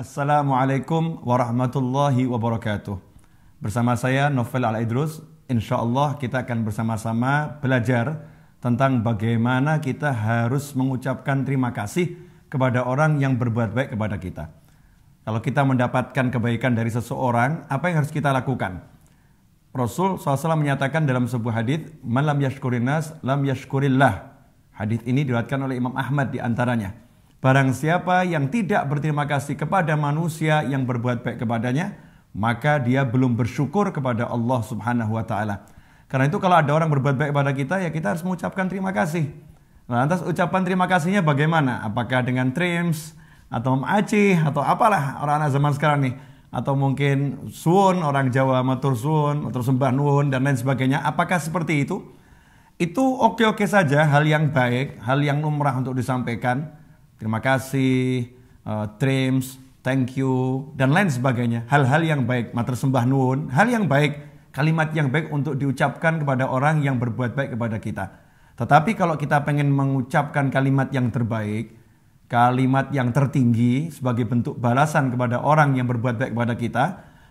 Assalamualaikum warahmatullahi wabarakatuh. Bersama saya Novel Al-Idrus, insya Allah kita akan bersama-sama belajar tentang bagaimana kita harus mengucapkan terima kasih kepada orang yang berbuat baik kepada kita. Kalau kita mendapatkan kebaikan dari seseorang, apa yang harus kita lakukan? Rasul SAW menyatakan dalam sebuah hadis, "Malam yashkurinas, lam yashkurillah." Hadis ini diriwayatkan oleh Imam Ahmad di antaranya. Barang siapa yang tidak berterima kasih kepada manusia yang berbuat baik kepadanya, maka dia belum bersyukur kepada Allah Subhanahu wa taala. Karena itu kalau ada orang berbuat baik kepada kita, ya kita harus mengucapkan terima kasih. Nah, lantas ucapan terima kasihnya bagaimana? Apakah dengan trims atau acih atau apalah orang anak zaman sekarang nih? Atau mungkin suun orang Jawa matur suun, matur sembah nuhun dan lain sebagainya. Apakah seperti itu? Itu oke-oke saja hal yang baik, hal yang lumrah untuk disampaikan terima kasih, uh, trims, thank you, dan lain sebagainya. Hal-hal yang baik, mater sembah nuun, hal yang baik, kalimat yang baik untuk diucapkan kepada orang yang berbuat baik kepada kita. Tetapi kalau kita pengen mengucapkan kalimat yang terbaik, kalimat yang tertinggi sebagai bentuk balasan kepada orang yang berbuat baik kepada kita,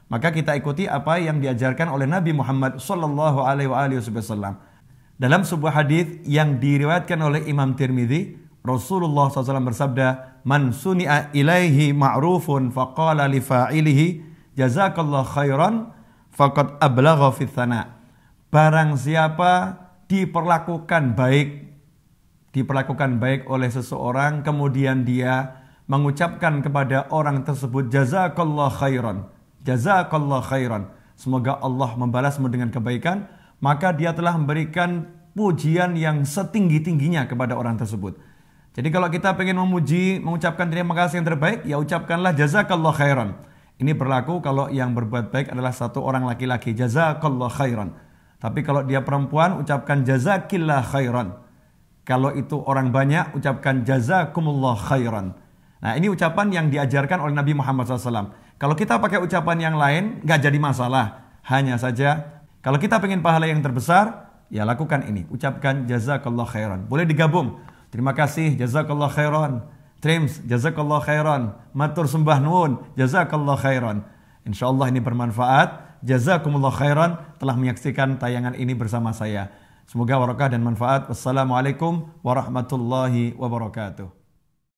maka kita ikuti apa yang diajarkan oleh Nabi Muhammad Sallallahu Alaihi Wasallam dalam sebuah hadis yang diriwayatkan oleh Imam Tirmidzi Rasulullah SAW bersabda, "Man suni'a ilaihi ma'rufun faqala li fa'ilihi jazakallah khairan faqad ablagha fi Barang siapa diperlakukan baik diperlakukan baik oleh seseorang kemudian dia mengucapkan kepada orang tersebut jazakallah khairan jazakallah khairan semoga Allah membalasmu dengan kebaikan maka dia telah memberikan pujian yang setinggi-tingginya kepada orang tersebut jadi kalau kita ingin memuji, mengucapkan terima kasih yang terbaik, ya ucapkanlah jazakallah khairan. Ini berlaku kalau yang berbuat baik adalah satu orang laki-laki, jazakallah khairan. Tapi kalau dia perempuan, ucapkan jazakillah khairan. Kalau itu orang banyak, ucapkan jazakumullah khairan. Nah ini ucapan yang diajarkan oleh Nabi Muhammad SAW. Kalau kita pakai ucapan yang lain, nggak jadi masalah. Hanya saja, kalau kita pengen pahala yang terbesar, ya lakukan ini. Ucapkan jazakallah khairan. Boleh digabung Terima kasih, jazakallah khairan. Trims, jazakallah khairan. Matur sembah nuwun, jazakallah khairan. Insya ini bermanfaat. Jazakumullah khairan telah menyaksikan tayangan ini bersama saya. Semoga warokah dan manfaat. Wassalamualaikum warahmatullahi wabarakatuh.